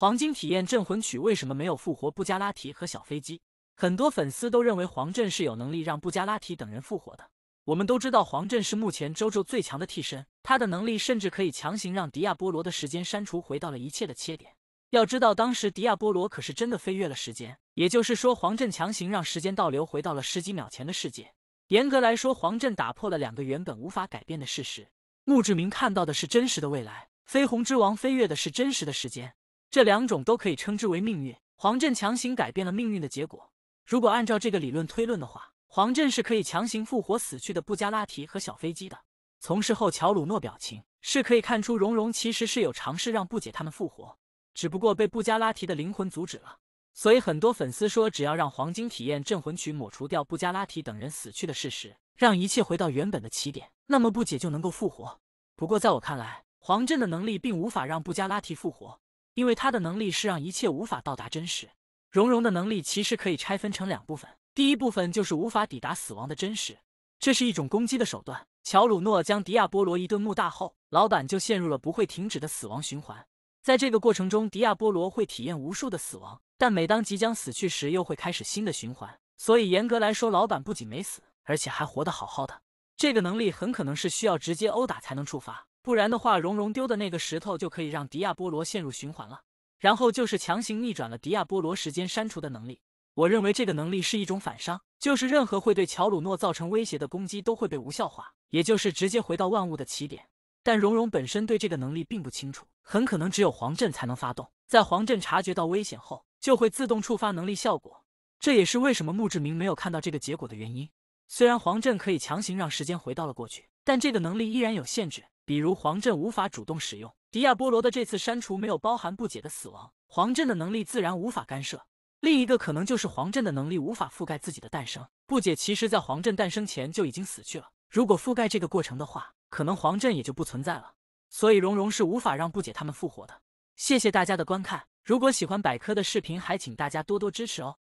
黄金体验《镇魂曲》为什么没有复活布加拉提和小飞机？很多粉丝都认为黄镇是有能力让布加拉提等人复活的。我们都知道黄镇是目前周周最强的替身，他的能力甚至可以强行让迪亚波罗的时间删除，回到了一切的切点。要知道，当时迪亚波罗可是真的飞跃了时间，也就是说，黄镇强行让时间倒流，回到了十几秒前的世界。严格来说，黄镇打破了两个原本无法改变的事实：墓志铭看到的是真实的未来，绯红之王飞跃的是真实的时间。这两种都可以称之为命运。黄振强行改变了命运的结果。如果按照这个理论推论的话，黄振是可以强行复活死去的布加拉提和小飞机的。从事后乔鲁诺表情是可以看出，蓉蓉其实是有尝试让不姐他们复活，只不过被布加拉提的灵魂阻止了。所以很多粉丝说，只要让黄金体验镇魂曲，抹除掉布加拉提等人死去的事实，让一切回到原本的起点，那么不姐就能够复活。不过在我看来，黄振的能力并无法让布加拉提复活。因为他的能力是让一切无法到达真实。荣荣的能力其实可以拆分成两部分，第一部分就是无法抵达死亡的真实，这是一种攻击的手段。乔鲁诺将迪亚波罗一顿木大后，老板就陷入了不会停止的死亡循环。在这个过程中，迪亚波罗会体验无数的死亡，但每当即将死去时，又会开始新的循环。所以严格来说，老板不仅没死，而且还活得好好的。这个能力很可能是需要直接殴打才能触发。不然的话，荣荣丢的那个石头就可以让迪亚波罗陷入循环了。然后就是强行逆转了迪亚波罗时间删除的能力。我认为这个能力是一种反伤，就是任何会对乔鲁诺造成威胁的攻击都会被无效化，也就是直接回到万物的起点。但荣荣本身对这个能力并不清楚，很可能只有黄震才能发动。在黄震察觉到危险后，就会自动触发能力效果。这也是为什么墓志铭没有看到这个结果的原因。虽然黄震可以强行让时间回到了过去，但这个能力依然有限制。比如黄震无法主动使用迪亚波罗的这次删除没有包含不解的死亡，黄震的能力自然无法干涉。另一个可能就是黄震的能力无法覆盖自己的诞生，不解其实在黄震诞生前就已经死去了。如果覆盖这个过程的话，可能黄震也就不存在了。所以蓉蓉是无法让不解他们复活的。谢谢大家的观看，如果喜欢百科的视频，还请大家多多支持哦。